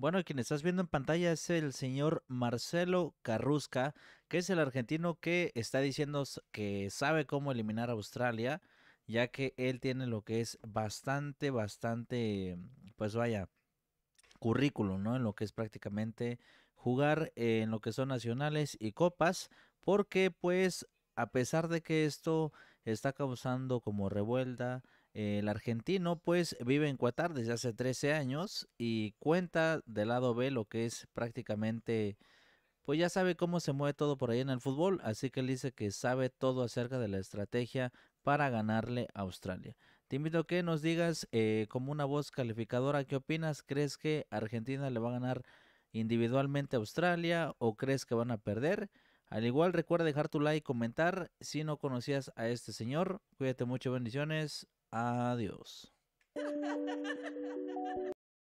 Bueno, quien estás viendo en pantalla es el señor Marcelo Carrusca, que es el argentino que está diciendo que sabe cómo eliminar a Australia, ya que él tiene lo que es bastante, bastante, pues vaya, currículum, ¿no? En lo que es prácticamente jugar en lo que son nacionales y copas, porque pues a pesar de que esto está causando como revuelta. El argentino pues vive en Qatar desde hace 13 años y cuenta del lado B lo que es prácticamente, pues ya sabe cómo se mueve todo por ahí en el fútbol, así que él dice que sabe todo acerca de la estrategia para ganarle a Australia. Te invito a que nos digas eh, como una voz calificadora qué opinas, ¿crees que Argentina le va a ganar individualmente a Australia o crees que van a perder? Al igual recuerda dejar tu like, comentar si no conocías a este señor. Cuídate mucho, bendiciones. Adiós.